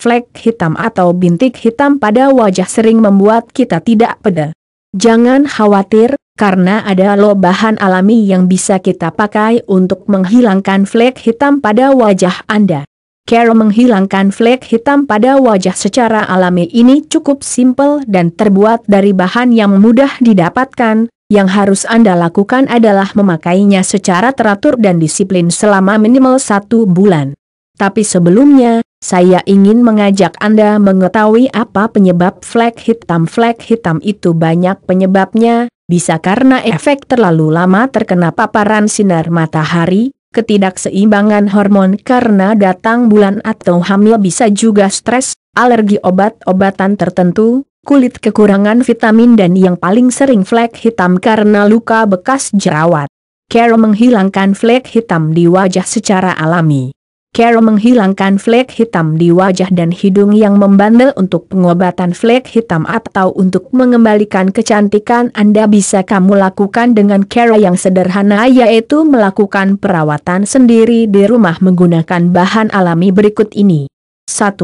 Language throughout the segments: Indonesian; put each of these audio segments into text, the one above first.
Flek hitam atau bintik hitam pada wajah sering membuat kita tidak peda. Jangan khawatir, karena ada lo bahan alami yang bisa kita pakai untuk menghilangkan flek hitam pada wajah Anda. Cara menghilangkan flek hitam pada wajah secara alami ini cukup simple dan terbuat dari bahan yang mudah didapatkan, yang harus Anda lakukan adalah memakainya secara teratur dan disiplin selama minimal satu bulan. Tapi sebelumnya, saya ingin mengajak Anda mengetahui apa penyebab flek hitam. Flek hitam itu banyak penyebabnya, bisa karena efek terlalu lama terkena paparan sinar matahari, ketidakseimbangan hormon karena datang bulan atau hamil bisa juga stres, alergi obat-obatan tertentu, kulit kekurangan vitamin dan yang paling sering flek hitam karena luka bekas jerawat. Carol menghilangkan flek hitam di wajah secara alami. Carol menghilangkan flek hitam di wajah dan hidung yang membandel untuk pengobatan flek hitam atau untuk mengembalikan kecantikan Anda bisa kamu lakukan dengan cara yang sederhana yaitu melakukan perawatan sendiri di rumah menggunakan bahan alami berikut ini. 1.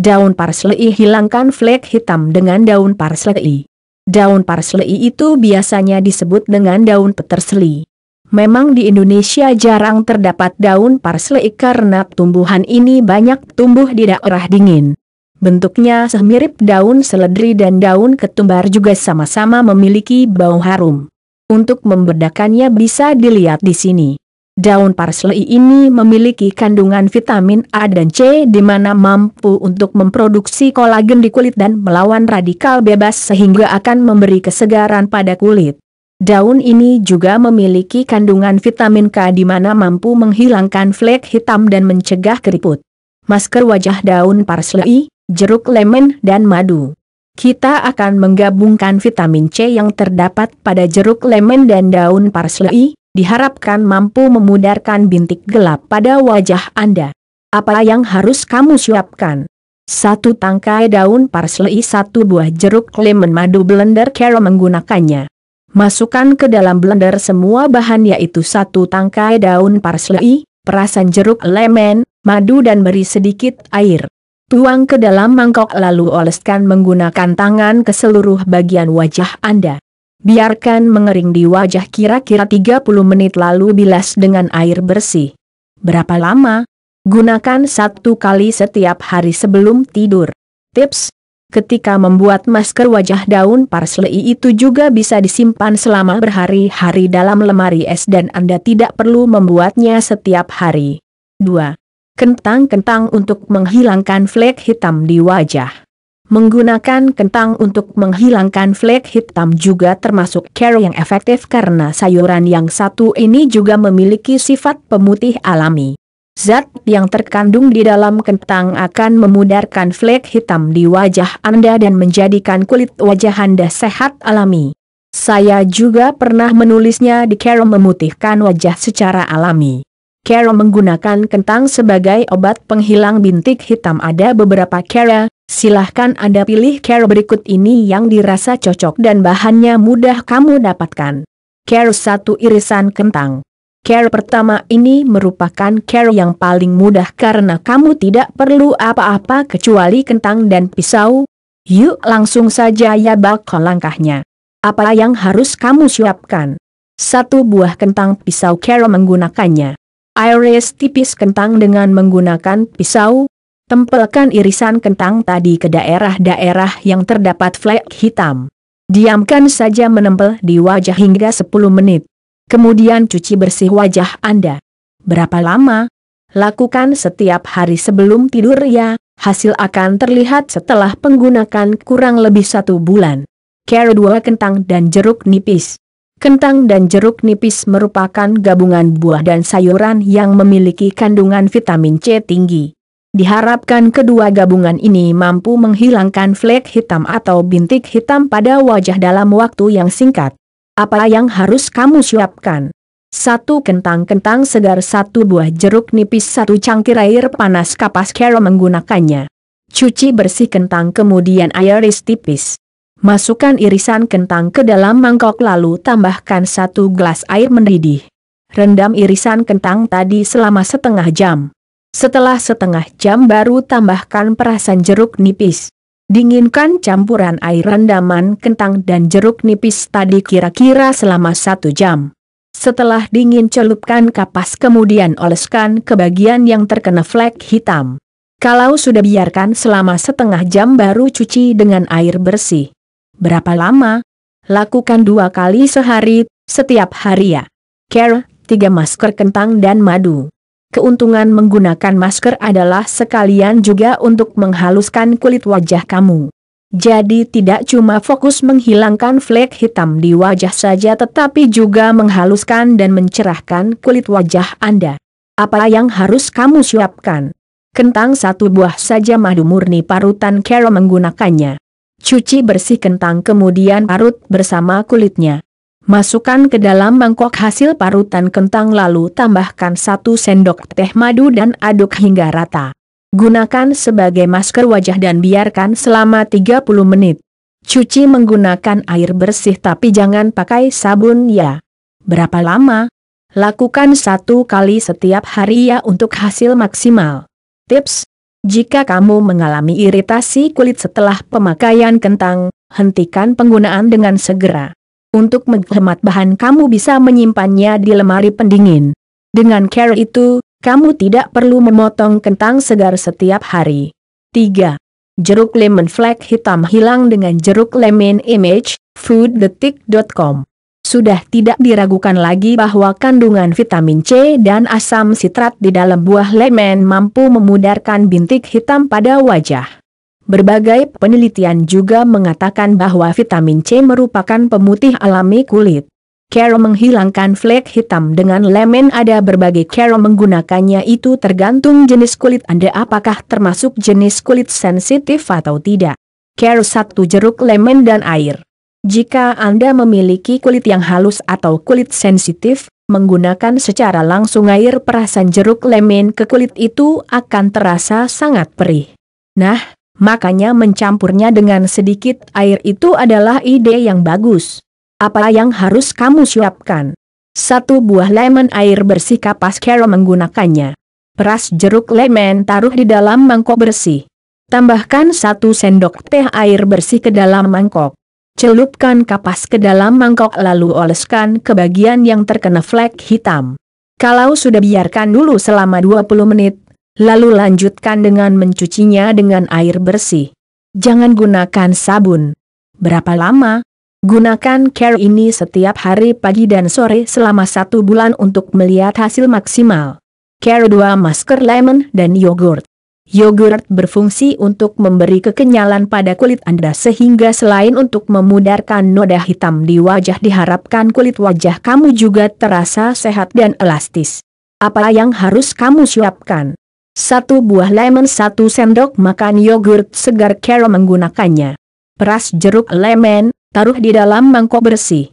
Daun parsley hilangkan flek hitam dengan daun parsley. Daun parsley itu biasanya disebut dengan daun peterseli. Memang di Indonesia jarang terdapat daun parsley karena tumbuhan ini banyak tumbuh di daerah dingin. Bentuknya semirip daun seledri dan daun ketumbar juga sama-sama memiliki bau harum. Untuk membedakannya bisa dilihat di sini. Daun parsley ini memiliki kandungan vitamin A dan C di mana mampu untuk memproduksi kolagen di kulit dan melawan radikal bebas sehingga akan memberi kesegaran pada kulit. Daun ini juga memiliki kandungan vitamin K di mana mampu menghilangkan flek hitam dan mencegah keriput. Masker wajah daun parsley, jeruk lemon dan madu. Kita akan menggabungkan vitamin C yang terdapat pada jeruk lemon dan daun parsley, diharapkan mampu memudarkan bintik gelap pada wajah Anda. Apa yang harus kamu siapkan? Satu tangkai daun parsley, satu buah jeruk lemon madu blender cara menggunakannya. Masukkan ke dalam blender semua bahan yaitu satu tangkai daun parsley, perasan jeruk lemon, madu dan beri sedikit air. Tuang ke dalam mangkok lalu oleskan menggunakan tangan ke seluruh bagian wajah Anda. Biarkan mengering di wajah kira-kira 30 menit lalu bilas dengan air bersih. Berapa lama? Gunakan satu kali setiap hari sebelum tidur. Tips Ketika membuat masker wajah daun parsley itu juga bisa disimpan selama berhari-hari dalam lemari es dan Anda tidak perlu membuatnya setiap hari. 2. Kentang-kentang untuk menghilangkan flek hitam di wajah. Menggunakan kentang untuk menghilangkan flek hitam juga termasuk care yang efektif karena sayuran yang satu ini juga memiliki sifat pemutih alami. Zat yang terkandung di dalam kentang akan memudarkan flek hitam di wajah Anda dan menjadikan kulit wajah Anda sehat alami. Saya juga pernah menulisnya di Carol memutihkan wajah secara alami. Carol menggunakan kentang sebagai obat penghilang bintik hitam ada beberapa Carol, silahkan Anda pilih Carol berikut ini yang dirasa cocok dan bahannya mudah kamu dapatkan. Carol satu irisan kentang Care pertama ini merupakan care yang paling mudah karena kamu tidak perlu apa-apa kecuali kentang dan pisau. Yuk langsung saja ya bakal langkahnya. Apa yang harus kamu siapkan? Satu buah kentang pisau Care menggunakannya. Iris tipis kentang dengan menggunakan pisau. Tempelkan irisan kentang tadi ke daerah-daerah yang terdapat flek hitam. Diamkan saja menempel di wajah hingga 10 menit. Kemudian cuci bersih wajah Anda. Berapa lama? Lakukan setiap hari sebelum tidur ya, hasil akan terlihat setelah penggunaan kurang lebih satu bulan. Care 2 Kentang dan Jeruk Nipis Kentang dan jeruk nipis merupakan gabungan buah dan sayuran yang memiliki kandungan vitamin C tinggi. Diharapkan kedua gabungan ini mampu menghilangkan flek hitam atau bintik hitam pada wajah dalam waktu yang singkat. Apa yang harus kamu siapkan? Satu kentang-kentang segar satu buah jeruk nipis satu cangkir air panas kapas kero menggunakannya. Cuci bersih kentang kemudian iris tipis. Masukkan irisan kentang ke dalam mangkok lalu tambahkan satu gelas air mendidih. Rendam irisan kentang tadi selama setengah jam. Setelah setengah jam baru tambahkan perasan jeruk nipis. Dinginkan campuran air rendaman kentang dan jeruk nipis tadi kira-kira selama satu jam. Setelah dingin celupkan kapas kemudian oleskan ke bagian yang terkena flek hitam. Kalau sudah biarkan selama setengah jam baru cuci dengan air bersih. Berapa lama? Lakukan dua kali sehari, setiap hari ya. Care, tiga masker kentang dan madu. Keuntungan menggunakan masker adalah sekalian juga untuk menghaluskan kulit wajah kamu. Jadi tidak cuma fokus menghilangkan flek hitam di wajah saja tetapi juga menghaluskan dan mencerahkan kulit wajah Anda. Apa yang harus kamu siapkan? Kentang satu buah saja madu murni parutan Carol menggunakannya. Cuci bersih kentang kemudian parut bersama kulitnya. Masukkan ke dalam mangkok hasil parutan kentang lalu tambahkan satu sendok teh madu dan aduk hingga rata. Gunakan sebagai masker wajah dan biarkan selama 30 menit. Cuci menggunakan air bersih tapi jangan pakai sabun ya. Berapa lama? Lakukan satu kali setiap hari ya untuk hasil maksimal. Tips jika kamu mengalami iritasi kulit setelah pemakaian kentang, hentikan penggunaan dengan segera. Untuk menghemat bahan kamu bisa menyimpannya di lemari pendingin. Dengan care itu, kamu tidak perlu memotong kentang segar setiap hari. 3. Jeruk lemon flake hitam hilang dengan jeruk lemon image, fooddetik.com. Sudah tidak diragukan lagi bahwa kandungan vitamin C dan asam sitrat di dalam buah lemon mampu memudarkan bintik hitam pada wajah. Berbagai penelitian juga mengatakan bahwa vitamin C merupakan pemutih alami kulit. Cara menghilangkan flek hitam dengan lemon ada berbagai cara menggunakannya itu tergantung jenis kulit Anda apakah termasuk jenis kulit sensitif atau tidak. Cara satu jeruk lemon dan air. Jika Anda memiliki kulit yang halus atau kulit sensitif, menggunakan secara langsung air perasan jeruk lemon ke kulit itu akan terasa sangat perih. Nah, makanya mencampurnya dengan sedikit air itu adalah ide yang bagus. Apa yang harus kamu siapkan? Satu buah lemon air bersih kapas kero menggunakannya. Peras jeruk lemon taruh di dalam mangkok bersih. Tambahkan satu sendok teh air bersih ke dalam mangkok. Celupkan kapas ke dalam mangkok lalu oleskan ke bagian yang terkena flek hitam. Kalau sudah biarkan dulu selama 20 menit, lalu lanjutkan dengan mencucinya dengan air bersih. Jangan gunakan sabun. Berapa lama? Gunakan care ini setiap hari pagi dan sore selama satu bulan untuk melihat hasil maksimal. Care 2 Masker Lemon dan Yogurt Yogurt berfungsi untuk memberi kekenyalan pada kulit Anda sehingga selain untuk memudarkan noda hitam di wajah diharapkan kulit wajah kamu juga terasa sehat dan elastis. Apa yang harus kamu siapkan? Satu buah lemon satu sendok makan yogurt segar Carol menggunakannya. Peras jeruk lemon, taruh di dalam mangkok bersih.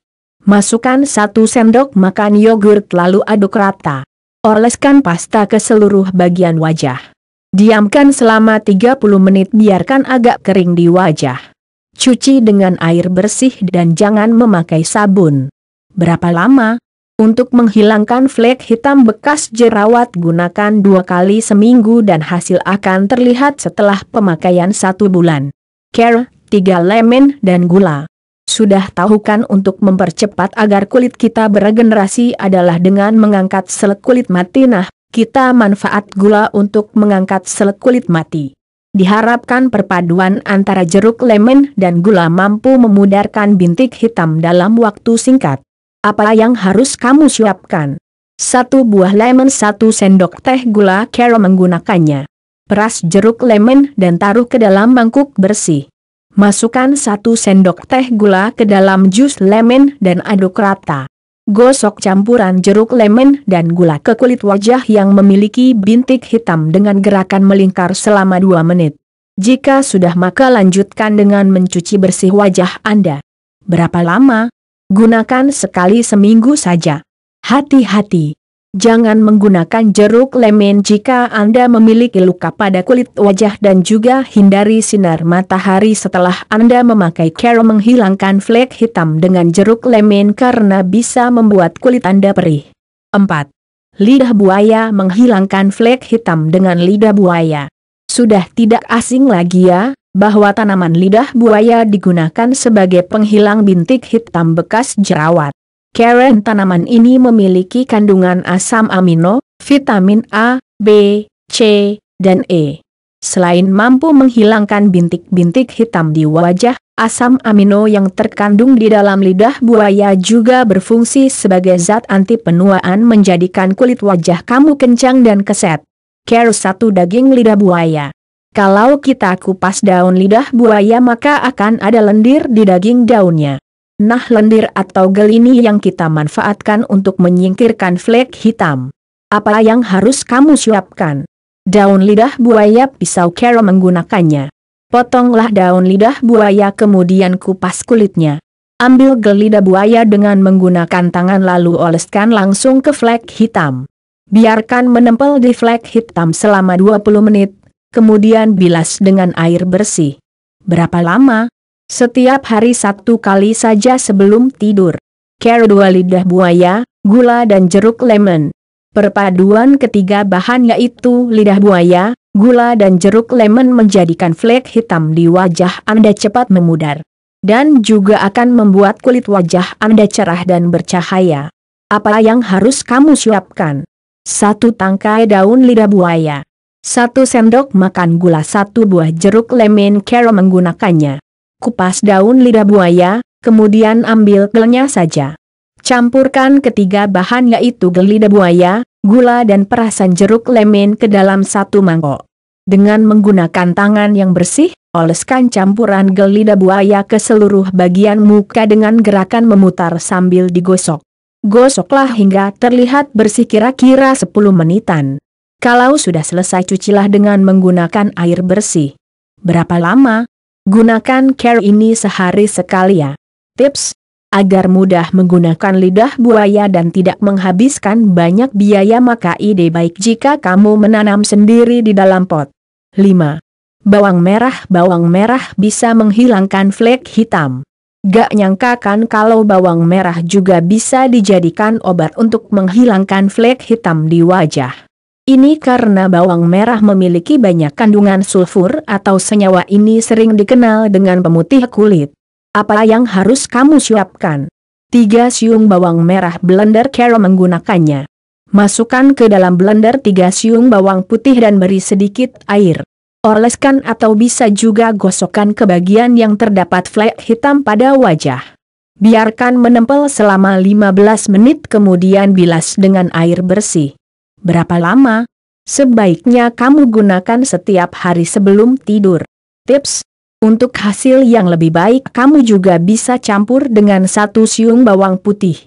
Masukkan satu sendok makan yogurt lalu aduk rata. Oleskan pasta ke seluruh bagian wajah. Diamkan selama 30 menit biarkan agak kering di wajah. Cuci dengan air bersih dan jangan memakai sabun. Berapa lama? Untuk menghilangkan flek hitam bekas jerawat gunakan dua kali seminggu dan hasil akan terlihat setelah pemakaian satu bulan. Care, 3 lemon dan gula. Sudah tahu kan untuk mempercepat agar kulit kita beregenerasi adalah dengan mengangkat sel kulit mati nah, kita manfaat gula untuk mengangkat sel kulit mati. Diharapkan perpaduan antara jeruk lemon dan gula mampu memudarkan bintik hitam dalam waktu singkat. Apa yang harus kamu siapkan? Satu buah lemon satu sendok teh gula Carol menggunakannya. Peras jeruk lemon dan taruh ke dalam mangkuk bersih. Masukkan satu sendok teh gula ke dalam jus lemon dan aduk rata. Gosok campuran jeruk lemon dan gula ke kulit wajah yang memiliki bintik hitam dengan gerakan melingkar selama 2 menit. Jika sudah maka lanjutkan dengan mencuci bersih wajah Anda. Berapa lama? Gunakan sekali seminggu saja. Hati-hati. Jangan menggunakan jeruk lemon jika Anda memiliki luka pada kulit wajah dan juga hindari sinar matahari setelah Anda memakai care menghilangkan flek hitam dengan jeruk lemon karena bisa membuat kulit Anda perih. 4. Lidah buaya menghilangkan flek hitam dengan lidah buaya. Sudah tidak asing lagi ya, bahwa tanaman lidah buaya digunakan sebagai penghilang bintik hitam bekas jerawat. Karen tanaman ini memiliki kandungan asam amino, vitamin A, B, C, dan E. Selain mampu menghilangkan bintik-bintik hitam di wajah, asam amino yang terkandung di dalam lidah buaya juga berfungsi sebagai zat anti penuaan menjadikan kulit wajah kamu kencang dan keset. Care satu Daging Lidah Buaya kalau kita kupas daun lidah buaya maka akan ada lendir di daging daunnya. Nah lendir atau gel ini yang kita manfaatkan untuk menyingkirkan flek hitam. Apa yang harus kamu siapkan? Daun lidah buaya pisau kero menggunakannya. Potonglah daun lidah buaya kemudian kupas kulitnya. Ambil gel lidah buaya dengan menggunakan tangan lalu oleskan langsung ke flek hitam. Biarkan menempel di flek hitam selama 20 menit, kemudian bilas dengan air bersih. Berapa lama? Setiap hari satu kali saja sebelum tidur. Care dua lidah buaya, gula dan jeruk lemon. Perpaduan ketiga bahan yaitu lidah buaya, gula dan jeruk lemon menjadikan flek hitam di wajah Anda cepat memudar. Dan juga akan membuat kulit wajah Anda cerah dan bercahaya. Apa yang harus kamu siapkan? Satu tangkai daun lidah buaya. Satu sendok makan gula satu buah jeruk lemon kero menggunakannya. Kupas daun lidah buaya, kemudian ambil gelnya saja. Campurkan ketiga bahan yaitu gel lidah buaya, gula dan perasan jeruk lemon ke dalam satu mangkok. Dengan menggunakan tangan yang bersih, oleskan campuran gel lidah buaya ke seluruh bagian muka dengan gerakan memutar sambil digosok. Gosoklah hingga terlihat bersih kira-kira 10 menitan. Kalau sudah selesai cucilah dengan menggunakan air bersih. Berapa lama? Gunakan care ini sehari sekali ya. Tips, agar mudah menggunakan lidah buaya dan tidak menghabiskan banyak biaya maka ide baik jika kamu menanam sendiri di dalam pot. 5. Bawang merah Bawang merah bisa menghilangkan flek hitam. Gak nyangka kan kalau bawang merah juga bisa dijadikan obat untuk menghilangkan flek hitam di wajah. Ini karena bawang merah memiliki banyak kandungan sulfur atau senyawa ini sering dikenal dengan pemutih kulit. Apa yang harus kamu siapkan? Tiga siung bawang merah blender cara menggunakannya. Masukkan ke dalam blender tiga siung bawang putih dan beri sedikit air. Oleskan atau bisa juga gosokkan ke bagian yang terdapat flek hitam pada wajah. Biarkan menempel selama 15 menit kemudian bilas dengan air bersih. Berapa lama? Sebaiknya kamu gunakan setiap hari sebelum tidur. Tips untuk hasil yang lebih baik kamu juga bisa campur dengan satu siung bawang putih.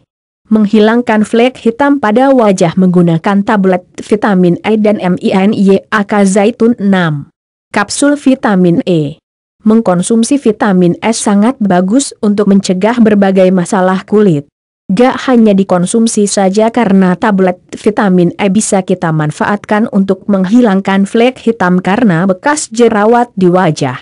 Menghilangkan flek hitam pada wajah menggunakan tablet vitamin E dan MINYAK zaitun 6. Kapsul vitamin E. Mengkonsumsi vitamin E sangat bagus untuk mencegah berbagai masalah kulit. Gak hanya dikonsumsi saja karena tablet vitamin E bisa kita manfaatkan untuk menghilangkan flek hitam karena bekas jerawat di wajah.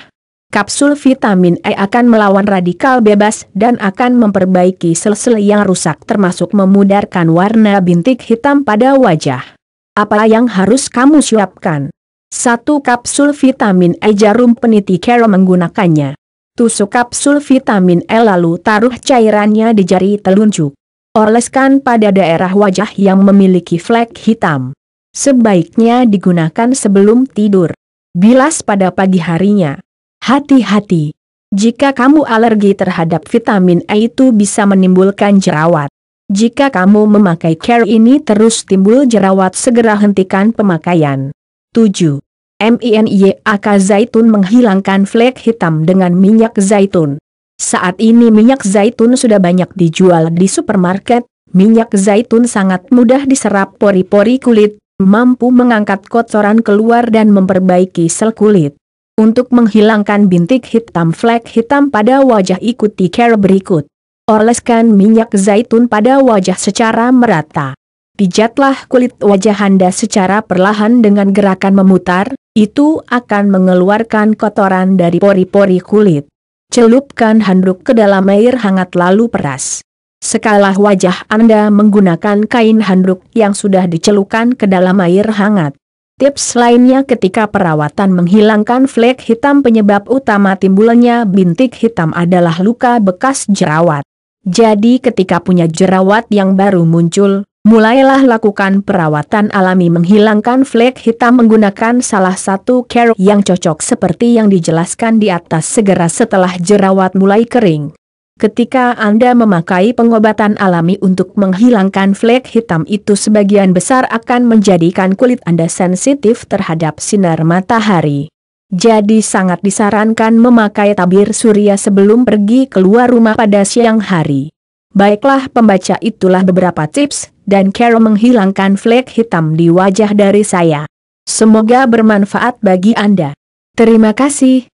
Kapsul vitamin E akan melawan radikal bebas dan akan memperbaiki sel-sel yang rusak termasuk memudarkan warna bintik hitam pada wajah. Apa yang harus kamu siapkan? Satu kapsul vitamin E jarum peniti kero menggunakannya. Tusuk kapsul vitamin E lalu taruh cairannya di jari telunjuk. Oleskan pada daerah wajah yang memiliki flek hitam. Sebaiknya digunakan sebelum tidur. Bilas pada pagi harinya. Hati-hati. Jika kamu alergi terhadap vitamin E itu bisa menimbulkan jerawat. Jika kamu memakai care ini terus timbul jerawat segera hentikan pemakaian. 7. MINYAK zaitun menghilangkan flek hitam dengan minyak zaitun. Saat ini minyak zaitun sudah banyak dijual di supermarket, minyak zaitun sangat mudah diserap pori-pori kulit, mampu mengangkat kotoran keluar dan memperbaiki sel kulit. Untuk menghilangkan bintik hitam flek hitam pada wajah ikuti cara berikut. Oleskan minyak zaitun pada wajah secara merata. Pijatlah kulit wajah Anda secara perlahan dengan gerakan memutar, itu akan mengeluarkan kotoran dari pori-pori kulit. Celupkan handuk ke dalam air hangat lalu peras. Sekalah wajah Anda menggunakan kain handuk yang sudah dicelupkan ke dalam air hangat. Tips lainnya ketika perawatan menghilangkan flek hitam penyebab utama timbulnya bintik hitam adalah luka bekas jerawat. Jadi ketika punya jerawat yang baru muncul, mulailah lakukan perawatan alami menghilangkan flek hitam menggunakan salah satu care yang cocok seperti yang dijelaskan di atas segera setelah jerawat mulai kering. Ketika Anda memakai pengobatan alami untuk menghilangkan flek hitam itu sebagian besar akan menjadikan kulit Anda sensitif terhadap sinar matahari. Jadi sangat disarankan memakai tabir surya sebelum pergi keluar rumah pada siang hari. Baiklah pembaca itulah beberapa tips dan Carol menghilangkan flek hitam di wajah dari saya. Semoga bermanfaat bagi Anda. Terima kasih.